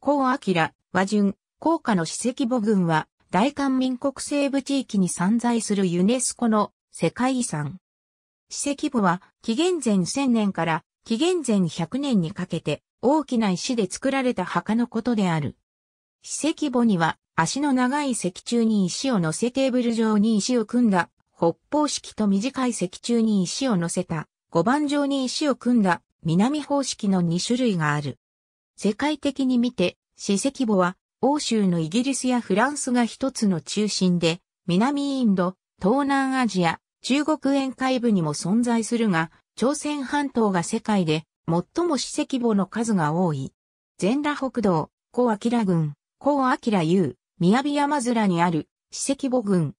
高明、和順、高下の史跡母群は、大韓民国西部地域に散在するユネスコの世界遺産。史跡部は、紀元前1000年から紀元前100年にかけて、大きな石で作られた墓のことである。史跡母には、足の長い石柱に石を乗せテーブル状に石を組んだ、北方式と短い石柱に石を乗せた、五番状に石を組んだ、南方式の2種類がある。世界的に見て、史跡簿は、欧州のイギリスやフランスが一つの中心で、南インド、東南アジア、中国沿海部にも存在するが、朝鮮半島が世界で最も史跡簿の数が多い。全羅北道、小明郡、小明優、宮城山面にある史跡簿群。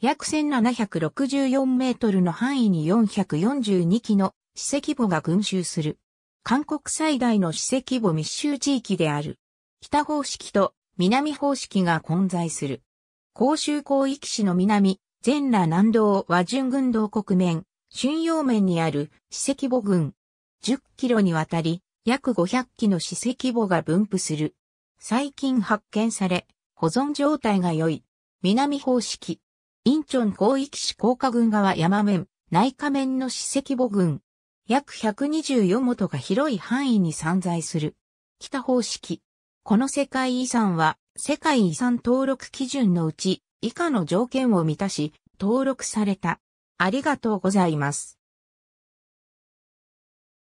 約1764メートルの範囲に442基の史跡簿が群集する。韓国最大の史跡母密集地域である。北方式と南方式が混在する。広州広域市の南、全羅南道和順軍道国面、春陽面にある史跡母群。10キロにわたり、約500基の史跡母が分布する。最近発見され、保存状態が良い。南方式。インチョン広域市高架群側山面、内下面の史跡母群。約124元が広い範囲に散在する。北方式。この世界遺産は、世界遺産登録基準のうち、以下の条件を満たし、登録された。ありがとうございます。